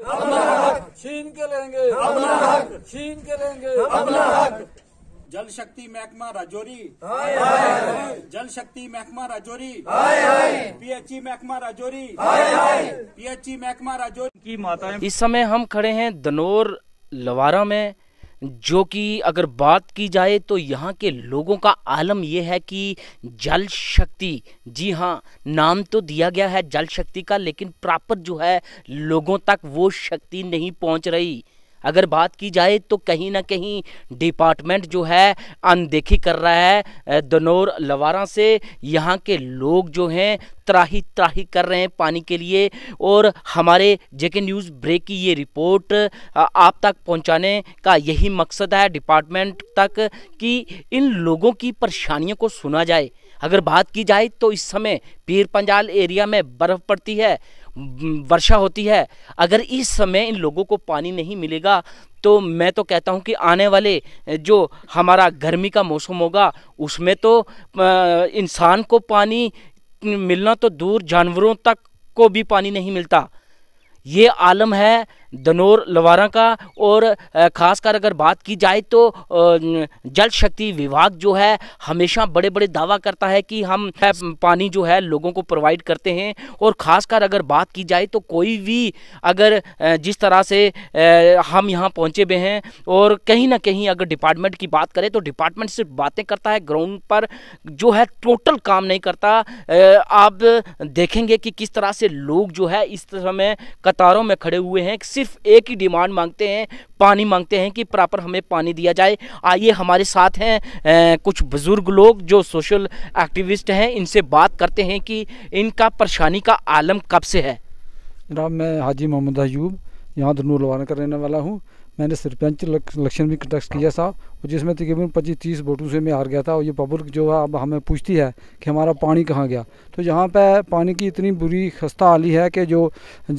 छीन के लेंगे छीन के लेंगे जल शक्ति महकमा राजौरी जल शक्ति महकमा राजौरी पीएचई महकमा राजौरी पीएचई महकमा राजौरी की माता इस समय हम खड़े हैं दनोर लवारा में जो कि अगर बात की जाए तो यहाँ के लोगों का आलम यह है कि जल शक्ति जी हाँ नाम तो दिया गया है जल शक्ति का लेकिन प्रॉपर जो है लोगों तक वो शक्ति नहीं पहुँच रही अगर बात की जाए तो कहीं ना कहीं डिपार्टमेंट जो है अनदेखी कर रहा है दनोर लवारा से यहाँ के लोग जो हैं त्राही त्राही कर रहे हैं पानी के लिए और हमारे जेके न्यूज़ ब्रेक की ये रिपोर्ट आप तक पहुँचाने का यही मकसद है डिपार्टमेंट तक कि इन लोगों की परेशानियों को सुना जाए अगर बात की जाए तो इस समय पीर पंजाल एरिया में बर्फ़ पड़ती है वर्षा होती है अगर इस समय इन लोगों को पानी नहीं मिलेगा तो मैं तो कहता हूं कि आने वाले जो हमारा गर्मी का मौसम होगा उसमें तो इंसान को पानी मिलना तो दूर जानवरों तक को भी पानी नहीं मिलता ये आलम है दनोर लवारा का और ख़ासकर अगर बात की जाए तो जल शक्ति विभाग जो है हमेशा बड़े बड़े दावा करता है कि हम पानी जो है लोगों को प्रोवाइड करते हैं और ख़ासकर अगर बात की जाए तो कोई भी अगर जिस तरह से हम यहाँ पहुँचे हुए हैं और कहीं ना कहीं अगर डिपार्टमेंट की बात करें तो डिपार्टमेंट सिर्फ बातें करता है ग्राउंड पर जो है टोटल काम नहीं करता आप देखेंगे कि किस तरह से लोग जो है इस समय कतारों में खड़े हुए हैं सिर्फ एक ही डिमांड मांगते हैं पानी मांगते हैं कि प्रॉपर हमें पानी दिया जाए आइए हमारे साथ हैं कुछ बुज़ुर्ग लोग जो सोशल एक्टिविस्ट हैं इनसे बात करते हैं कि इनका परेशानी का आलम कब से है जनाब मैं हाजी मोहम्मद अयूब यहाँ धनूर लवाना का रहने वाला हूँ मैंने सरपंच इलेक्शन भी कंडक्ट किया साहब और जिसमें तकरीबन पच्चीस तीस वोटों से मैं हार गया था और ये पब्लिक जो है अब हमें पूछती है कि हमारा पानी कहाँ गया तो यहाँ पर पानी की इतनी बुरी खस्ता हाली है कि जो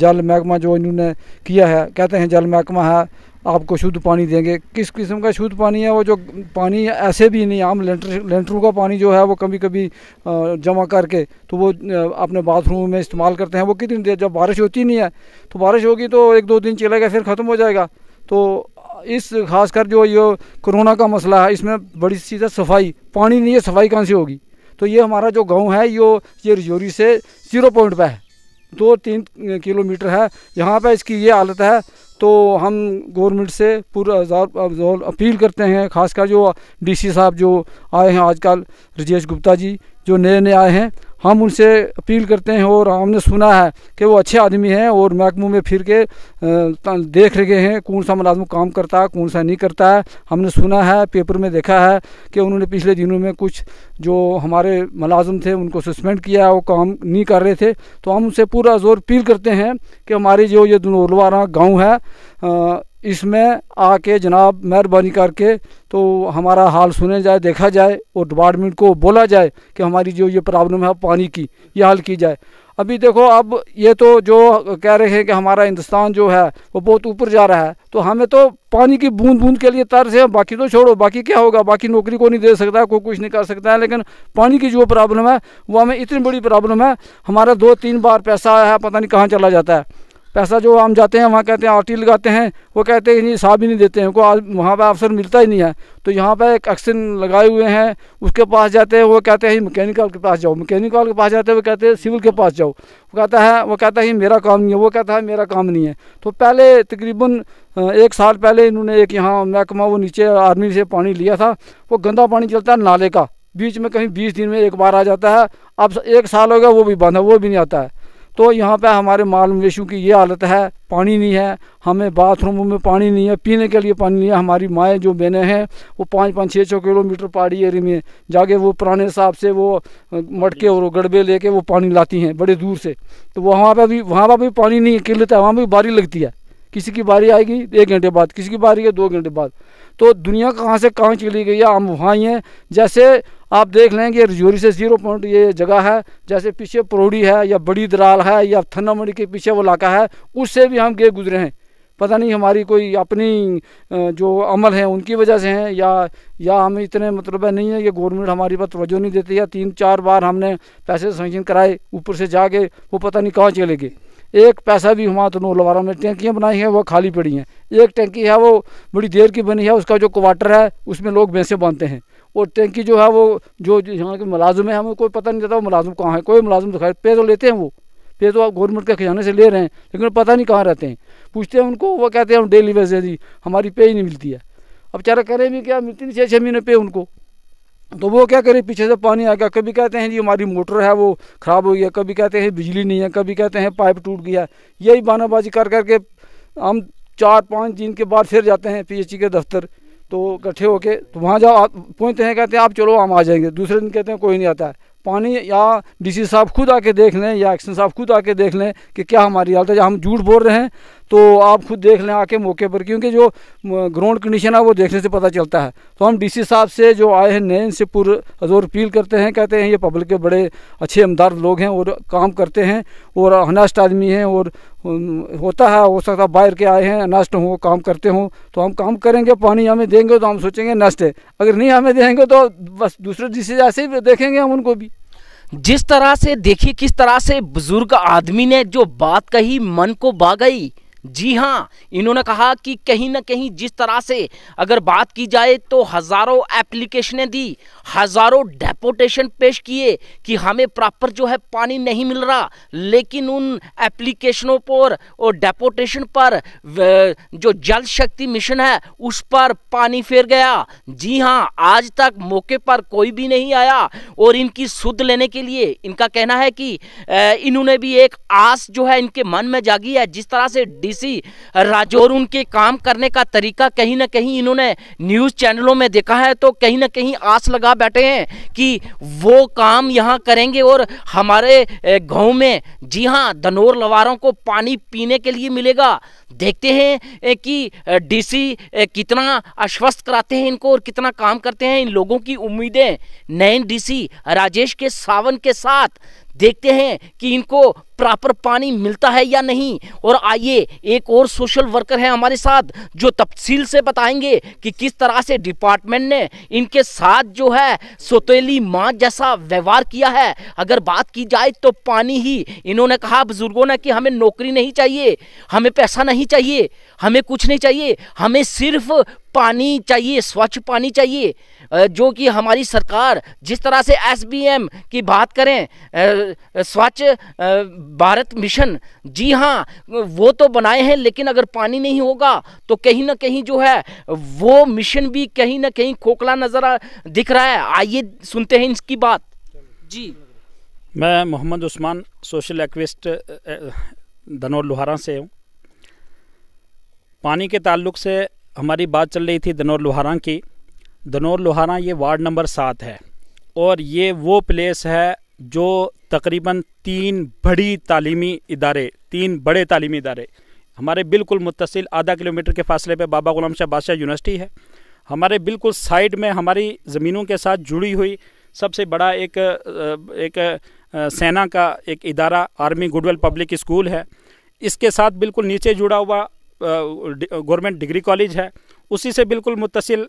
जल महकमा जो इन्होंने किया है कहते हैं जल महकमा है आपको शुद्ध पानी देंगे किस किस्म का शुद्ध पानी है वो जो पानी ऐसे भी नहीं आम लेंटर लेंटरों का पानी जो है वो कभी कभी जमा करके तो वो अपने बाथरूम में इस्तेमाल करते हैं वो कितनी देर जब बारिश होती नहीं है तो बारिश होगी तो एक दो दिन चलेगा फिर ख़त्म हो जाएगा तो इस खासकर जो ये कोरोना का मसला है इसमें बड़ी चीज़ है सफाई पानी नहीं है सफाई कहाँ से होगी तो ये हमारा जो गांव है यो ये रजौरी से जीरो पॉइंट पर है दो तीन किलोमीटर है यहाँ पर इसकी ये हालत है तो हम गवर्नमेंट से पूरा जोर अपील करते हैं खासकर जो डीसी साहब जो आए हैं आजकल राजेश गुप्ता जी जो नए नए आए हैं हम उनसे अपील करते हैं और हमने सुना है कि वो अच्छे आदमी हैं और महकमों में फिर के देख रहे हैं कौन सा मुलाजम काम करता है कौन सा नहीं करता है हमने सुना है पेपर में देखा है कि उन्होंने पिछले दिनों में कुछ जो हमारे मुलाजम थे उनको सस्पेंड किया है वो काम नहीं कर रहे थे तो हम उनसे पूरा जोर अपील करते हैं कि हमारी जो ये दुनोलवारा गाँव है इसमें आके जनाब मेहरबानी करके तो हमारा हाल सुने जाए देखा जाए और डिपार्टमेंट को बोला जाए कि हमारी जो ये प्रॉब्लम है पानी की ये हल की जाए अभी देखो अब ये तो जो कह रहे हैं कि हमारा हिंदुस्तान जो है वो बहुत ऊपर जा रहा है तो हमें तो पानी की बूंद बूंद के लिए तरस है बाकी तो छोड़ो बाकी क्या होगा बाकी नौकरी को नहीं दे सकता कोई कुछ नहीं कर सकता है लेकिन पानी की जो प्रॉब्लम है वो हमें इतनी बड़ी प्रॉब्लम है हमारा दो तीन बार पैसा आया है पता नहीं कहाँ चला जाता है पैसा जो हम जाते हैं वहाँ कहते हैं आर लगाते हैं वो कहते हैं नहीं साहब ही नहीं देते हैं उनको आज वहाँ पर अवसर मिलता ही नहीं है तो यहाँ पर एक एक्शन लगाए हुए हैं उसके पास जाते हैं वो कहते हैं मैकेनिकल के पास जाओ मैकेनिकल के पास जाते हैं वो कहते हैं सिविल के पास जाओ वो कहता है वो कहता है मेरा काम नहीं है वो कहता है मेरा काम नहीं है तो पहले तकरीबन एक साल पहले इन्होंने एक यहाँ महकमा वो नीचे आर्मी से पानी लिया था वो गंदा पानी चलता है नाले का बीच में कहीं बीस दिन में एक बार आ जाता है अब एक साल हो गया वो भी बंद है वो भी नहीं आता है तो यहाँ पे हमारे माल मवेशियों की ये हालत है पानी नहीं है हमें बाथरूमों में पानी नहीं है पीने के लिए पानी नहीं है हमारी माएँ जो बहनें हैं वो पाँच पाँच छः छः किलोमीटर पहाड़ी एरिए में जाके वो पुराने हिसाब से वो मटके और गड़बे लेके वो पानी लाती हैं बड़े दूर से तो वहाँ पर भी वहाँ पर भी पानी नहीं किल्लत तो है वहाँ पर भी बारी लगती है किसी की बारी आएगी एक घंटे बाद किसी की बारी है दो घंटे बाद तो दुनिया कहाँ से कहाँ चली गई है हम वहाँ ही हैं जैसे आप देख लें कि रजौरी से ज़ीरो पॉइंट ये जगह है जैसे पीछे परोड़ी है या बड़ी दराल है या थन्नामंडी के पीछे वो इलाका है उससे भी हम गए गुजरे हैं पता नहीं हमारी कोई अपनी जो अमल है उनकी वजह से हैं या या हम इतने मतलब है नहीं है कि गवर्नमेंट हमारी पर तोज्जो नहीं देती है तीन चार बार हमने पैसे सेंक्शन कराए ऊपर से जाके वो पता नहीं कहाँ चले गए एक पैसा भी हुआ तो नोलवारा में टैंकियाँ बनाई हैं वह खाली पड़ी हैं एक टैंकी है वो बड़ी देर की बनी है उसका जो क्वार्टर है उसमें लोग भैंसे बांधते हैं और टैंकी जो है वो जो यहाँ के मुलाजम है हमें कोई पता नहीं चलता वो मुलाजम कहाँ है कोई मुलाजम दिखाई पे तो लेते हैं वो पे तो आप गवर्नमेंट के खजाने से ले रहे हैं लेकिन पता नहीं कहाँ रहते हैं पूछते हैं उनको वो कहते हैं हम डेली जी हमारी पे ही नहीं मिलती है अब बेचारा करें भी क्या मिलती नहीं छः छः महीने पे उनको तो वो क्या करे पीछे से पानी आ गया कभी कहते हैं जी हमारी मोटर है वो ख़राब हो गया कभी कहते हैं बिजली नहीं है कभी कहते हैं पाइप टूट गया यही बानाबाजी कर करके हम चार पाँच दिन के बाद फिर जाते हैं पी के दफ्तर तो इकट्ठे होके तो वहाँ जाओ पहुँचते हैं कहते हैं आप चलो हम आ जाएंगे दूसरे दिन कहते हैं कोई नहीं आता है पानी या डीसी साहब खुद आके देख लें या एक्शन साहब खुद आके देख लें कि क्या हमारी हालत है या हम झूठ बोल रहे हैं तो आप खुद देख लें आके मौके पर क्योंकि जो ग्राउंड कंडीशन है वो देखने से पता चलता है तो हम डीसी साहब से जो आए हैं नैन से पूर्व जोर अपील करते हैं कहते हैं ये पब्लिक के बड़े अच्छे अमदार लोग हैं और काम करते हैं और अनास्ट आदमी हैं और होता है हो सकता है बाहर के आए हैं नष्ट हों काम करते हों तो हम काम करेंगे पानी हमें देंगे तो हम सोचेंगे नष्ट है अगर नहीं हमें देंगे तो बस दूसरे जिसे जैसे ही देखेंगे हम उनको भी जिस तरह से देखिए किस तरह से बुजुर्ग आदमी ने जो बात कही मन को बा गई जी हाँ इन्होंने कहा कि कहीं ना कहीं जिस तरह से अगर बात की जाए तो हज़ारों एप्लीकेशनें दी हज़ारों डेपोटेशन पेश किए कि हमें प्रॉपर जो है पानी नहीं मिल रहा लेकिन उन एप्लीकेशनों पर और डेपोटेशन पर जो जल शक्ति मिशन है उस पर पानी फेर गया जी हाँ आज तक मौके पर कोई भी नहीं आया और इनकी सुध लेने के लिए इनका कहना है कि इन्होंने भी एक आस जो है इनके मन में जागी है जिस तरह से डीसी राजौर उनके काम करने का तरीका कहीं ना कहीं इन्होंने न्यूज़ चैनलों में देखा है तो कहीं ना कहीं आस लगा बैठे हैं कि वो काम यहाँ करेंगे और हमारे गाँव में जी हाँ धनोर लवारों को पानी पीने के लिए मिलेगा देखते हैं कि डीसी कितना आश्वस्त कराते हैं इनको और कितना काम करते हैं इन लोगों की उम्मीदें नए डीसी राजेश के सावन के साथ देखते हैं कि इनको प्रॉपर पानी मिलता है या नहीं और आइए एक और सोशल वर्कर है हमारे साथ जो तफसील से बताएंगे कि किस तरह से डिपार्टमेंट ने इनके साथ जो है सोतेली माँ जैसा व्यवहार किया है अगर बात की जाए तो पानी ही इन्होंने कहा बुजुर्गों ने कि हमें नौकरी नहीं चाहिए हमें पैसा नहीं चाहिए हमें कुछ नहीं चाहिए हमें सिर्फ पानी चाहिए स्वच्छ पानी चाहिए जो कि हमारी सरकार जिस तरह से एसबीएम की बात करें स्वच्छ भारत मिशन जी हाँ वो तो बनाए हैं लेकिन अगर पानी नहीं होगा तो कहीं ना कहीं जो है वो मिशन भी कहीं ना कहीं खोखला नज़र दिख रहा है आइए सुनते हैं इसकी बात जी मैं मोहम्मद उस्मान सोशल एक्विस्ट धनौर लोहारा से हूँ पानी के ताल्लुक से हमारी बात चल रही थी धनौर लोहारा की धनौर लोहारा ये वार्ड नंबर सात है और ये वो प्लेस है जो तकरीबन तीन बड़ी तालीमी इदारे तीन बड़े तालीमी इदारे हमारे बिल्कुल मुतसिल आधा किलोमीटर के फासले पे बाबा गुलाम शाह बादशाह यूनिवर्सिटी है हमारे बिल्कुल साइड में हमारी ज़मीनों के साथ जुड़ी हुई सबसे बड़ा एक एक, एक सेना का एक इदारा आर्मी गुडवेल पब्लिक स्कूल है इसके साथ बिल्कुल नीचे जुड़ा हुआ गवर्नमेंट डिग्री कॉलेज है उसी से बिल्कुल मुतसिल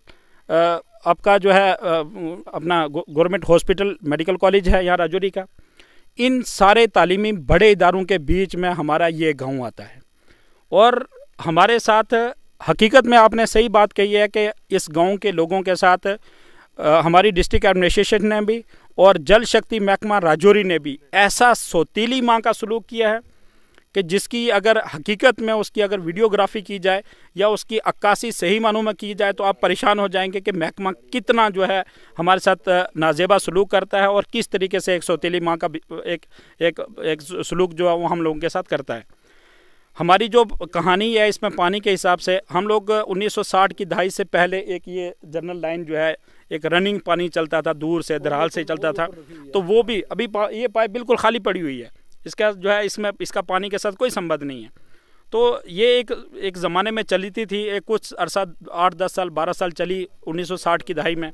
आपका जो है अपना गवर्नमेंट हॉस्पिटल मेडिकल कॉलेज है यहाँ राजौरी का इन सारे तालीमी बड़े इदारों के बीच में हमारा ये गांव आता है और हमारे साथ हकीकत में आपने सही बात कही है कि इस गांव के लोगों के साथ हमारी डिस्ट्रिक्ट एडमिनिस्ट्रेशन ने भी और जल शक्ति महकमा राजौरी ने भी ऐसा सोतीली माँ का सलूक किया है कि जिसकी अगर हकीकत में उसकी अगर वीडियोग्राफी की जाए या उसकी अक्कासी सही मानों में की जाए तो आप परेशान हो जाएंगे कि महकमा कितना जो है हमारे साथ नाजेबा सलूक करता है और किस तरीके से एक सौतीली माँ का एक एक एक सलूक जो है वो हम लोगों के साथ करता है हमारी जो कहानी है इसमें पानी के हिसाब से हम लोग 1960 की दहाई से पहले एक ये जर्नल लाइन जो है एक रनिंग पानी चलता था दूर से दराल से चलता था तो वो भी अभी ये पाइप बिल्कुल खाली पड़ी हुई है इसका जो है इसमें इसका पानी के साथ कोई संबंध नहीं है तो ये एक एक ज़माने में चलती थी थी एक कुछ अरसा आठ दस साल बारह साल चली 1960 की दहाई में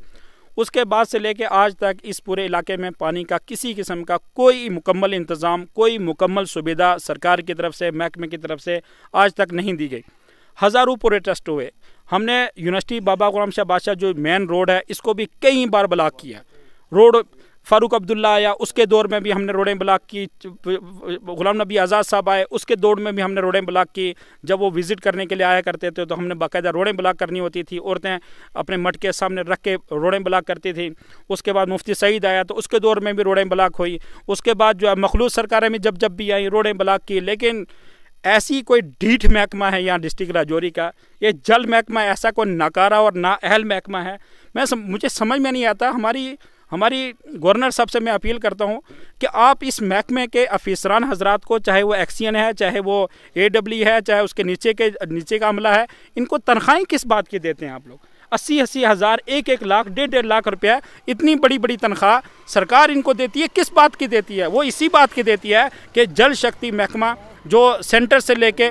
उसके बाद से लेके आज तक इस पूरे इलाके में पानी का किसी किस्म का कोई मुकम्मल इंतज़ाम कोई मुकम्मल सुविधा सरकार की तरफ से महकमे की तरफ से आज तक नहीं दी गई हज़ारों पूरे ट्रस्ट हुए हमने यूनिवर्सिटी बाबा गुलाम शाह बादशाह जो मेन रोड है इसको भी कई बार ब्लॉक किया रोड फारूक अब्दुल्ला आया उसके दौर में भी हमने रोडें ब्लाक की गुलाम नबी आज़ाद साहब आए उसके दौर में भी हमने रोडें ब्लाक की जब वो विज़िट करने के लिए आया करते थे तो हमने बाकायदा रोडें ब्लाक करनी होती थी औरतें अपने मट के सामने रख के रोडें ब्लाक करती थी उसके बाद मुफ्ती सईद आया तो उसके दौर में भी रोडें ब्लाक हुई उसके बाद जो है मखलूस सरकारें भी जब जब भी आई रोडें ब्लाक की लेकिन ऐसी कोई ढीठ महकमा है यहाँ डिस्ट्रिक्ट राजौरी का ये जल महकमा ऐसा कोई नाकारा और ना अहल महकमा है मैं सम, मुझे समझ में नहीं आता हमारी हमारी गवर्नर साहब से मैं अपील करता हूँ कि आप इस महकमे के अफिसरान हजरात को चाहे वो एक्सीन है चाहे वो ए डब्ल्यू है चाहे उसके नीचे के नीचे का अमला है इनको तनख्वाहें किस बात की देते हैं आप लोग अस्सी अस्सी हज़ार एक एक लाख डेढ़ डेढ़ लाख रुपया इतनी बड़ी बड़ी तनख्वाह सरकार इनको देती है किस बात की देती है वो इसी बात की देती है कि जल शक्ति महकमा जो सेंटर से लेके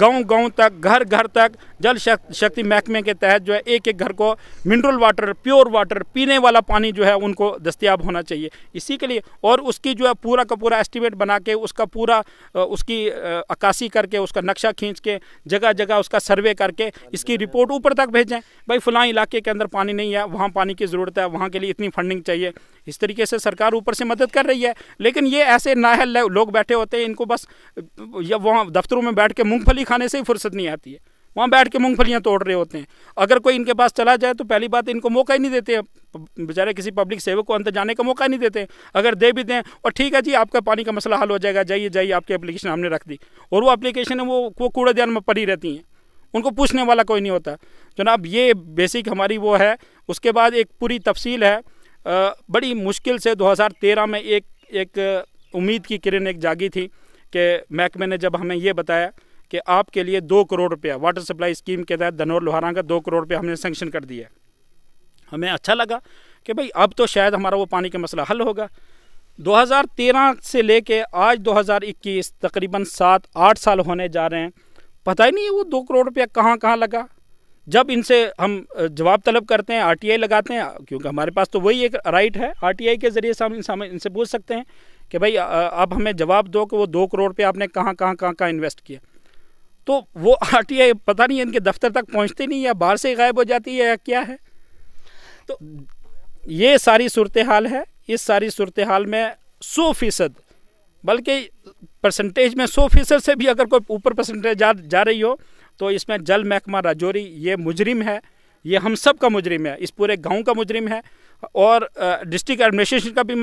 गांव गांव तक घर घर तक जल शक्ति महकमे के तहत जो है एक एक घर को मिनरल वाटर प्योर वाटर पीने वाला पानी जो है उनको दस्तियाब होना चाहिए इसी के लिए और उसकी जो है पूरा का पूरा एस्टिमेट बना के उसका पूरा उसकी अक्कासी करके उसका नक्शा खींच के जगह जगह उसका सर्वे करके इसकी रिपोर्ट ऊपर तक भेजें भाई फलां इलाके के अंदर पानी नहीं है वहाँ पानी की ज़रूरत है वहाँ के लिए इतनी फंडिंग चाहिए इस तरीके से सरकार ऊपर से मदद कर रही है लेकिन ये ऐसे नाहल लोग बैठे होते हैं इनको बस या वहाँ दफ्तरों में बैठ के मूँगफली खाने से ही फुर्सत नहीं आती है वहाँ बैठ के मूँगफलियाँ तोड़ रहे होते हैं अगर कोई इनके पास चला जाए तो पहली बात इनको मौका ही नहीं देते बेचारे किसी पब्लिक सेवक को अंदर जाने का मौका नहीं देते अगर दे भी दें और ठीक है जी आपका पानी का मसला हल हो जाएगा जाइए जाइए आपकी अप्लीकेशन हमने रख दी और वो अप्लीकेशन है वो वो कूड़ेदान में पड़ी रहती हैं उनको पूछने वाला कोई नहीं होता जनाब ये बेसिक हमारी वो है उसके बाद एक पूरी तफसील है बड़ी मुश्किल से 2013 में एक एक उम्मीद की किरण एक जागी थी कि महकमे ने जब हमें ये बताया कि आपके लिए दो करोड़ रुपया वाटर सप्लाई स्कीम के तहत धनौर लोहारा का दो करोड़ रुपया हमने सेंक्शन कर दिया हमें अच्छा लगा कि भाई अब तो शायद हमारा वो पानी का मसला हल होगा 2013 से लेके आज 2021 तकरीबन सात आठ साल होने जा रहे हैं पता ही नहीं वो दो करोड़ रुपया कहाँ कहाँ लगा जब इनसे हम जवाब तलब करते हैं आरटीआई लगाते हैं क्योंकि हमारे पास तो वही एक राइट है आरटीआई के ज़रिए से हम इनसे पूछ सकते हैं कि भाई अब हमें जवाब दो कि वो दो करोड़ पे आपने कहाँ कहाँ कहाँ कहाँ इन्वेस्ट किया तो वो आरटीआई पता नहीं इनके दफ्तर तक पहुँचती नहीं या बाहर से गायब हो जाती है या क्या है तो ये सारी सूरत हाल है इस सारी सूरत हाल में सौ फीसद बल्कि परसेंटेज में सौ फीसद से भी अगर कोई ऊपर परसेंटेज जा जा रही हो तो इसमें जल महकमा राजौरी ये मुजरिम है ये हम सब का मुजरिम है इस पूरे गांव का मुजरिम है और डिस्ट्रिक्ट एडमिनिस्ट्रेशन का भी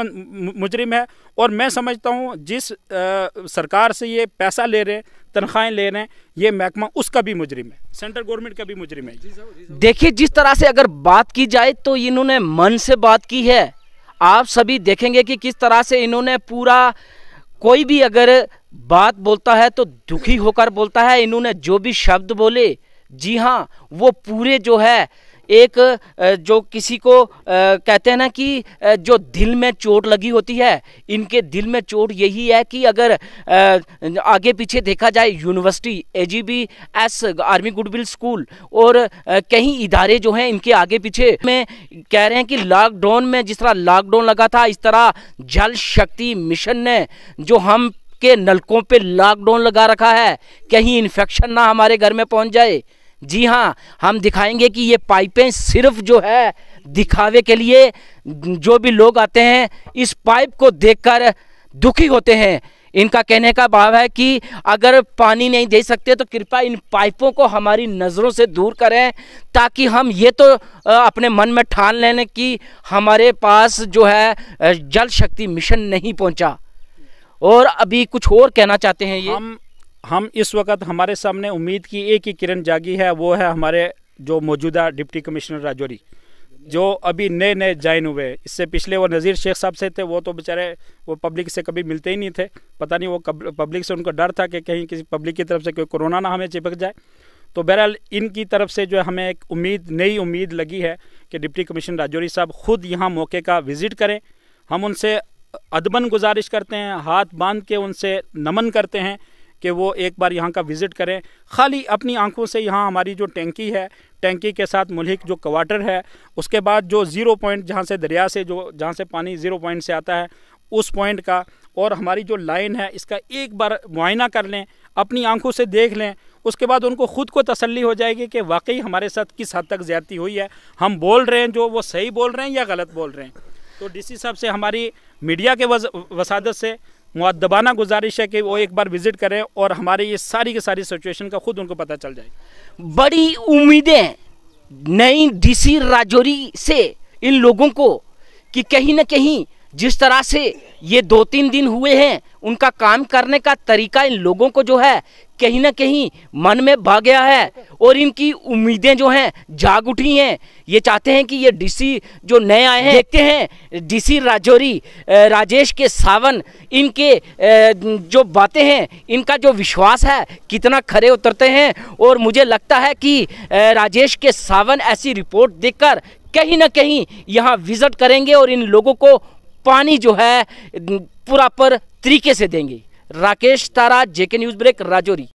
मुजरिम है और मैं समझता हूँ जिस सरकार से ये पैसा ले रहे हैं तनख्वाहें ले रहे हैं ये महकमा उसका भी मुजरिम है सेंट्रल गवर्नमेंट का भी मुजरिम है देखिए जिस तरह से अगर बात की जाए तो इन्होंने मन से बात की है आप सभी देखेंगे कि किस तरह से इन्होंने पूरा कोई भी अगर बात बोलता है तो दुखी होकर बोलता है इन्होंने जो भी शब्द बोले जी हाँ वो पूरे जो है एक जो किसी को कहते हैं ना कि जो दिल में चोट लगी होती है इनके दिल में चोट यही है कि अगर आगे पीछे देखा जाए university A S army goodwill school और कई इदारे जो हैं इनके आगे पीछे में कह रहे हैं कि लॉकडाउन में जिस तरह लॉकडाउन लगा था इस तरह जल शक्ति मिशन ने जो हम के नलकों पे लॉकडाउन लगा रखा है कहीं इन्फेक्शन ना हमारे घर में पहुंच जाए जी हाँ हम दिखाएंगे कि ये पाइपें सिर्फ जो है दिखावे के लिए जो भी लोग आते हैं इस पाइप को देखकर दुखी होते हैं इनका कहने का भाव है कि अगर पानी नहीं दे सकते तो कृपया इन पाइपों को हमारी नज़रों से दूर करें ताकि हम ये तो अपने मन में ठान लें कि हमारे पास जो है जल शक्ति मिशन नहीं पहुंचा और अभी कुछ और कहना चाहते हैं ये हम हम इस वक्त हमारे सामने उम्मीद की एक ही किरण जागी है वो है हमारे जो मौजूदा डिप्टी कमिश्नर राजौरी जो अभी नए नए ज्वाइन हुए इससे पिछले वो नज़ीर शेख साहब से थे वो तो बेचारे वो पब्लिक से कभी मिलते ही नहीं थे पता नहीं वो कब, पब्लिक से उनका डर था कि कहीं किसी पब्लिक की तरफ से कोई कोरोना ना हमें चिपक जाए तो बहरहाल इनकी तरफ से जो है हमें एक उम्मीद नई उम्मीद लगी है कि डिप्टी कमिश्नर राजौरी साहब खुद यहाँ मौके का विज़िट करें हम उनसे अदबन गुजारिश करते हैं हाथ बांध के उनसे नमन करते हैं कि वो एक बार यहाँ का विज़िट करें खाली अपनी आंखों से यहाँ हमारी जो टैंकी है टैंकी के साथ मुलिक जो क्वार्टर है उसके बाद जो ज़ीरो पॉइंट जहाँ से दरिया से जो जहाँ से पानी ज़ीरो पॉइंट से आता है उस पॉइंट का और हमारी जो लाइन है इसका एक बार मुआयना कर लें अपनी आंखों से देख लें उसके बाद उनको ख़ुद को तसल्ली हो जाएगी कि वाकई हमारे साथ किस हद तक ज़्यादती हुई है हम बोल रहे हैं जो वो सही बोल रहे हैं या गलत बोल रहे हैं तो सी साहब से हमारी मीडिया के वसादत से मुद्दबाना गुजारिश है कि वो एक बार विज़िट करें और हमारे ये सारी की सारी सिचुएशन का ख़ुद उनको पता चल जाए बड़ी उम्मीदें नई डीसी राजौरी से इन लोगों को कि कहीं ना कहीं जिस तरह से ये दो तीन दिन हुए हैं उनका काम करने का तरीका इन लोगों को जो है कहीं ना कहीं मन में भा गया है और इनकी उम्मीदें जो हैं जाग उठी हैं ये चाहते हैं कि ये डीसी जो नए आए हैं देखते हैं डीसी राजौरी राजेश के सावन इनके जो बातें हैं इनका जो विश्वास है कितना खरे उतरते हैं और मुझे लगता है कि राजेश के सावन ऐसी रिपोर्ट देकर कहीं ना कहीं यहाँ विज़िट करेंगे और इन लोगों को पानी जो है पूरा पर तरीके से देंगे Rakesh Tara JK news break Rajouri